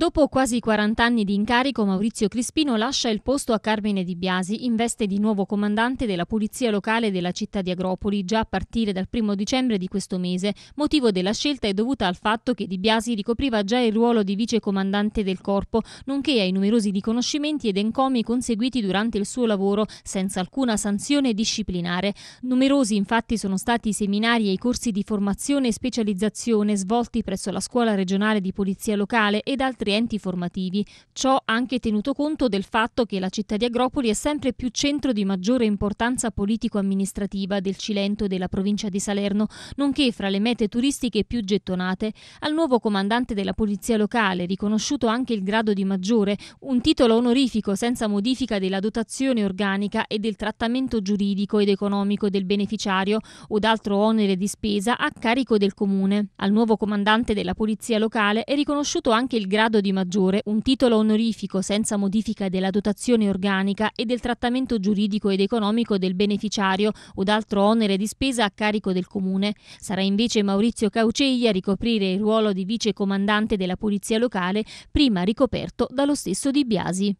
Dopo quasi 40 anni di incarico, Maurizio Crispino lascia il posto a Carmine Di Biasi in veste di nuovo comandante della Polizia Locale della città di Agropoli già a partire dal 1 dicembre di questo mese. Motivo della scelta è dovuta al fatto che Di Biasi ricopriva già il ruolo di vicecomandante del corpo, nonché ai numerosi riconoscimenti ed encomi conseguiti durante il suo lavoro senza alcuna sanzione disciplinare. Numerosi infatti sono stati i seminari e i corsi di formazione e specializzazione svolti presso la Scuola regionale di Polizia Locale ed altri altri formativi, ciò anche tenuto conto del fatto che la città di Agropoli è sempre più centro di maggiore importanza politico-amministrativa del Cilento e della provincia di Salerno, nonché fra le mete turistiche più gettonate. Al nuovo comandante della polizia locale, riconosciuto anche il grado di maggiore, un titolo onorifico senza modifica della dotazione organica e del trattamento giuridico ed economico del beneficiario o d'altro onere di spesa a carico del comune. Al nuovo comandante della polizia locale è riconosciuto anche il grado Alfredo Di Maggiore un titolo onorifico senza modifica della dotazione organica e del trattamento giuridico ed economico del beneficiario o d'altro onere di spesa a carico del Comune. Sarà invece Maurizio Caucegli a ricoprire il ruolo di vice comandante della Polizia Locale, prima ricoperto dallo stesso Di Biasi.